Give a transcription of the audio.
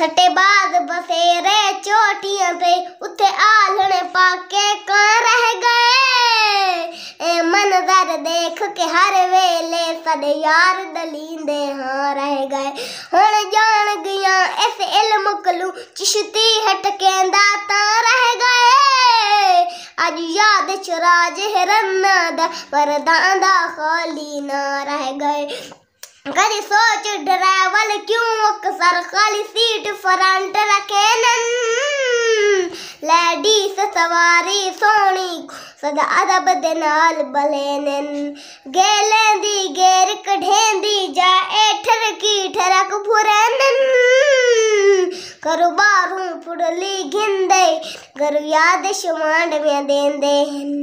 ਸੱਟੇ ਬਾਦ ਬਸੇਰੇ ਚੋਟੀਆਂ ਤੇ ਉੱਤੇ ਆਲਣੇ ਪਾ ਕੇ ਕਾਂ ਰਹਿ ਗਏ ਇਹ ਮਨਜ਼ਰ ਦੇਖ ਕੇ ਹਰ ਵੇਲੇ ਸਾਡੇ ਯਾਰ ਦਲੀਂਦੇ ਹਾਂ ਰਹਿ ਗਏ ਹੁਣ ਜਾਣ ਗਿਆ ਇਸ ਇਲਮ ਕਲੂ ਚਿਸ਼ਤੀ ਹਟ ਕੇਂਦਾ ਤਾਂ ਰਹਿ ਗਏ ਅੱਜ ਯਾਦ ਚ ਰਾਜ ਹਿਰਨਾ ਦਾ ਵਰਦਾਂ ਦਾ ਖਾਲੀ ਨਾ ਰਹਿ ਗਏ ਕਦੀ ਸੋਚ ਡਰ పలికి ఒక సర్కాలి సీటు ఫరంట రకేనన్ लेडीस सवारी सोनी सदा अदब दे नाल बलेनन गेलेंदी गेर कढेंदी जा एठर की ठरक फुरनन करो बारू फुडली गिंदे करो याद शमांड में देंदे